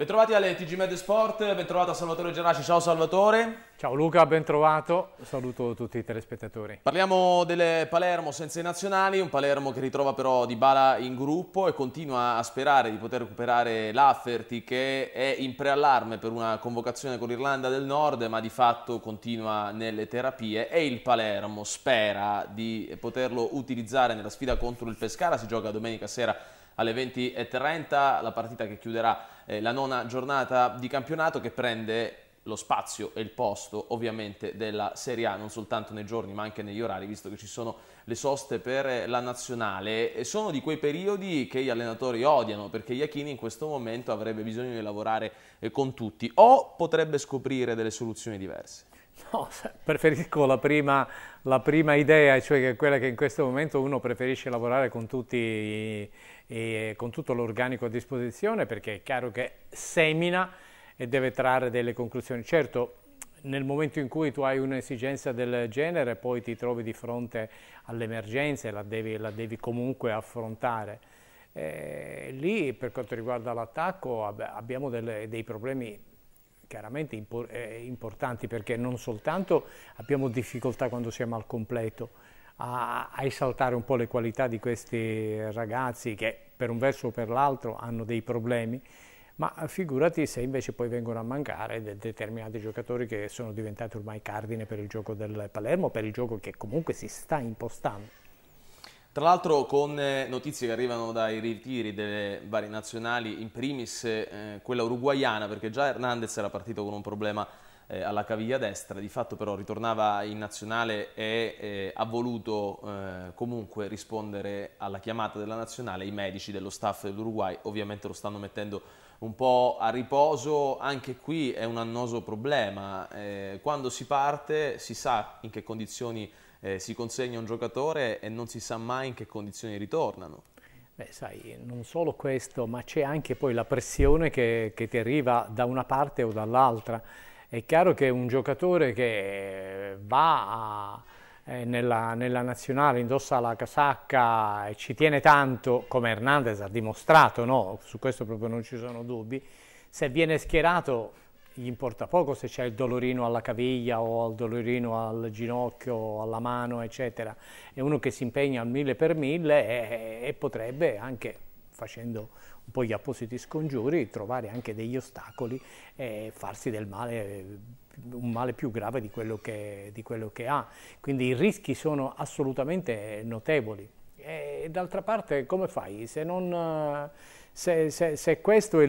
Bentrovati alle TG Med Sport, bentrovato a Salvatore Geraci, ciao Salvatore. Ciao Luca, bentrovato, saluto tutti i telespettatori. Parliamo del Palermo senza i nazionali, un Palermo che ritrova però Di Bala in gruppo e continua a sperare di poter recuperare Lafferty che è in preallarme per una convocazione con l'Irlanda del Nord ma di fatto continua nelle terapie e il Palermo spera di poterlo utilizzare nella sfida contro il Pescara, si gioca domenica sera alle 20.30, la partita che chiuderà eh, la nona giornata di campionato che prende lo spazio e il posto ovviamente della Serie A, non soltanto nei giorni ma anche negli orari, visto che ci sono le soste per la nazionale. E sono di quei periodi che gli allenatori odiano, perché Iachini in questo momento avrebbe bisogno di lavorare eh, con tutti o potrebbe scoprire delle soluzioni diverse. No, preferisco la prima, la prima idea, cioè quella che in questo momento uno preferisce lavorare con, tutti, con tutto l'organico a disposizione perché è chiaro che semina e deve trarre delle conclusioni. Certo, nel momento in cui tu hai un'esigenza del genere poi ti trovi di fronte all'emergenza e la devi, la devi comunque affrontare. Eh, lì per quanto riguarda l'attacco abbiamo delle, dei problemi chiaramente impor eh, importanti perché non soltanto abbiamo difficoltà quando siamo al completo a, a esaltare un po' le qualità di questi ragazzi che per un verso o per l'altro hanno dei problemi, ma figurati se invece poi vengono a mancare determinati giocatori che sono diventati ormai cardine per il gioco del Palermo, per il gioco che comunque si sta impostando. Tra l'altro con eh, notizie che arrivano dai ritiri delle varie nazionali, in primis eh, quella uruguayana, perché già Hernandez era partito con un problema eh, alla caviglia destra, di fatto però ritornava in nazionale e eh, ha voluto eh, comunque rispondere alla chiamata della nazionale, i medici dello staff dell'Uruguay ovviamente lo stanno mettendo un po' a riposo, anche qui è un annoso problema, eh, quando si parte si sa in che condizioni eh, si consegna un giocatore e non si sa mai in che condizioni ritornano. Beh, sai, non solo questo, ma c'è anche poi la pressione che, che ti arriva da una parte o dall'altra. È chiaro che un giocatore che va a, eh, nella, nella, nazionale, indossa la casacca e ci tiene tanto, come Hernandez ha dimostrato, no? su questo proprio non ci sono dubbi, se viene schierato gli importa poco se c'è il dolorino alla caviglia o il dolorino al ginocchio, alla mano, eccetera. È uno che si impegna al mille per mille e, eh, eh, e potrebbe anche facendo un po' gli appositi scongiuri, trovare anche degli ostacoli e farsi del male, un male più grave di quello che, di quello che ha. Quindi i rischi sono assolutamente notevoli. E d'altra parte come fai? Se non se, se, se questo è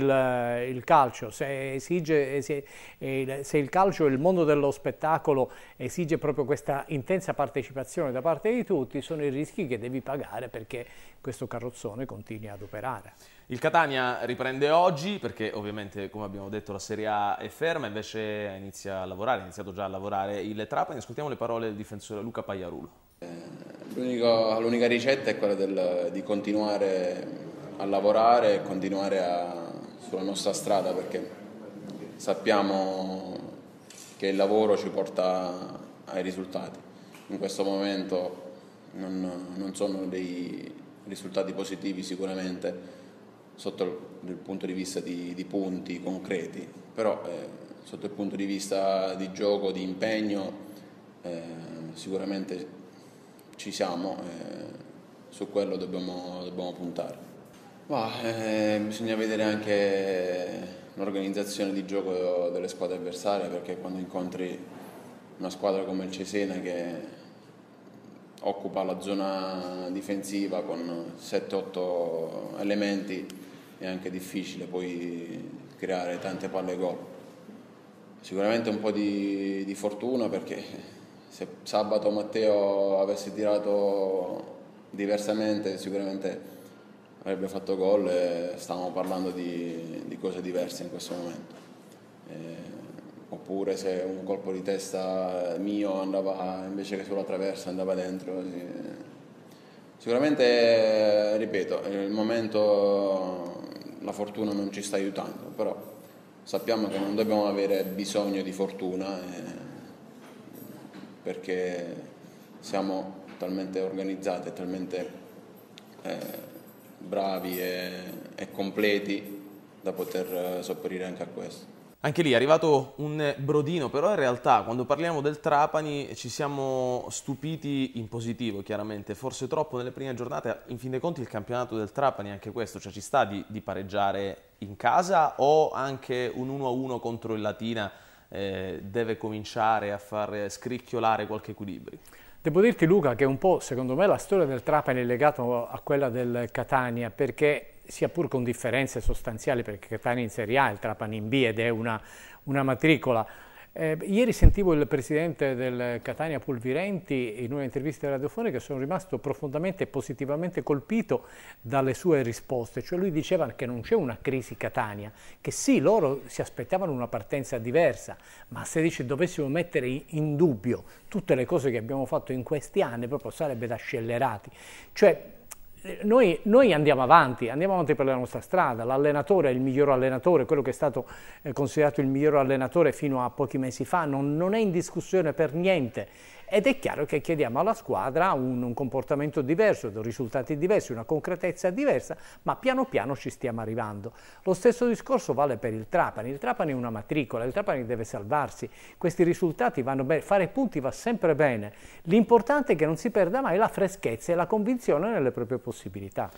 il, il calcio, se, esige, se, se il calcio e il mondo dello spettacolo esige proprio questa intensa partecipazione da parte di tutti, sono i rischi che devi pagare perché questo carrozzone continui ad operare. Il Catania riprende oggi perché ovviamente come abbiamo detto la Serie A è ferma, invece inizia a lavorare, ha iniziato già a lavorare il Trapani. Ascoltiamo le parole del difensore Luca Pagliarulo. Eh, l'unica ricetta è quella del, di continuare a lavorare e continuare a, sulla nostra strada perché sappiamo che il lavoro ci porta ai risultati. In questo momento non, non sono dei risultati positivi sicuramente sotto il, punto di vista di, di punti concreti, però eh, sotto il punto di vista di gioco, di impegno, eh, sicuramente ci siamo, eh, su quello dobbiamo, dobbiamo puntare. Ma, eh, bisogna vedere anche l'organizzazione di gioco delle squadre avversarie perché quando incontri una squadra come il Cesena che occupa la zona difensiva con 7-8 elementi è anche difficile poi creare tante palle gol. Sicuramente un po' di, di fortuna perché se sabato Matteo avesse tirato diversamente sicuramente avrebbe fatto gol e stavamo parlando di, di cose diverse in questo momento. E, oppure se un colpo di testa eh, mio andava invece che sulla traversa andava dentro. Sì. Sicuramente, eh, ripeto, il momento la fortuna non ci sta aiutando, però sappiamo che non dobbiamo avere bisogno di fortuna eh, perché siamo talmente organizzati, talmente eh, bravi e, e completi da poter eh, sopperire anche a questo. Anche lì è arrivato un brodino, però in realtà quando parliamo del Trapani ci siamo stupiti in positivo, chiaramente, forse troppo nelle prime giornate, in fin dei conti il campionato del Trapani è anche questo, cioè ci sta di, di pareggiare in casa o anche un 1-1 contro il Latina eh, deve cominciare a far scricchiolare qualche equilibrio? Devo dirti Luca che un po' secondo me la storia del Trapani è legata a quella del Catania perché sia pur con differenze sostanziali perché Catania in Serie A, il Trapani in B ed è una, una matricola, eh, ieri sentivo il presidente del Catania Pulvirenti in un'intervista radiofonica e sono rimasto profondamente e positivamente colpito dalle sue risposte, cioè lui diceva che non c'è una crisi Catania, che sì, loro si aspettavano una partenza diversa, ma se dice dovessimo mettere in dubbio tutte le cose che abbiamo fatto in questi anni, proprio sarebbe da scellerati. Cioè, noi, noi, andiamo avanti, andiamo avanti per la nostra strada, l'allenatore è il miglior allenatore, quello che è stato eh, considerato il miglior allenatore fino a pochi mesi fa non, non è in discussione per niente ed è chiaro che chiediamo alla squadra un, un comportamento diverso, risultati diversi, una concretezza diversa, ma piano piano ci stiamo arrivando. Lo stesso discorso vale per il Trapani, il Trapani è una matricola, il Trapani deve salvarsi, questi risultati vanno bene, fare punti va sempre bene, l'importante è che non si perda mai la freschezza e la convinzione nelle proprie possibilità.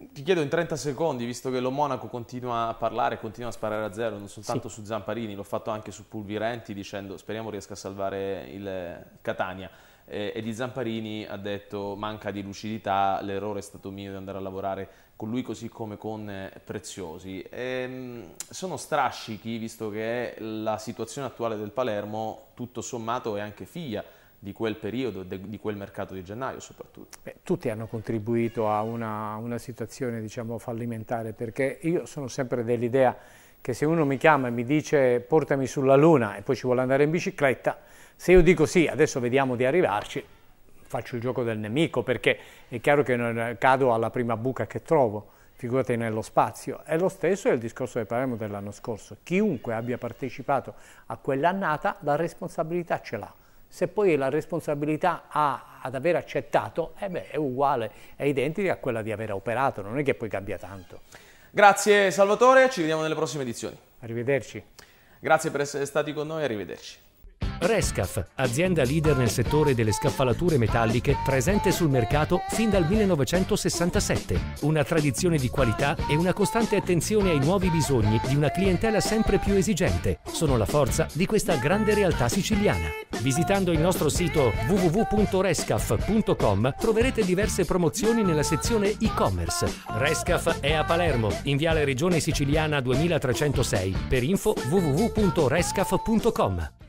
Ti chiedo in 30 secondi, visto che lo Monaco continua a parlare, continua a sparare a zero, non soltanto sì. su Zamparini, l'ho fatto anche su Pulvirenti dicendo speriamo riesca a salvare il Catania. Eh, e di Zamparini ha detto manca di lucidità, l'errore è stato mio di andare a lavorare con lui così come con eh, Preziosi. E, ehm, sono strascichi, visto che la situazione attuale del Palermo tutto sommato è anche figlia di quel periodo, de, di quel mercato di gennaio soprattutto. Beh, tutti hanno contribuito a una, una situazione diciamo, fallimentare perché io sono sempre dell'idea che se uno mi chiama e mi dice portami sulla luna e poi ci vuole andare in bicicletta, se io dico sì, adesso vediamo di arrivarci, faccio il gioco del nemico perché è chiaro che non cado alla prima buca che trovo, figurati nello spazio. È lo stesso è il discorso che parliamo dell'anno scorso. Chiunque abbia partecipato a quell'annata, la responsabilità ce l'ha se poi la responsabilità ha ad aver accettato, eh beh, è uguale, è identica a quella di aver operato, non è che poi cambia tanto. Grazie Salvatore, ci vediamo nelle prossime edizioni. Arrivederci. Grazie per essere stati con noi, arrivederci. Rescaf, azienda leader nel settore delle scaffalature metalliche, presente sul mercato fin dal 1967. Una tradizione di qualità e una costante attenzione ai nuovi bisogni di una clientela sempre più esigente sono la forza di questa grande realtà siciliana. Visitando il nostro sito www.rescaf.com troverete diverse promozioni nella sezione e-commerce. Rescaf è a Palermo, in Viale Regione Siciliana 2306. Per info www.rescaf.com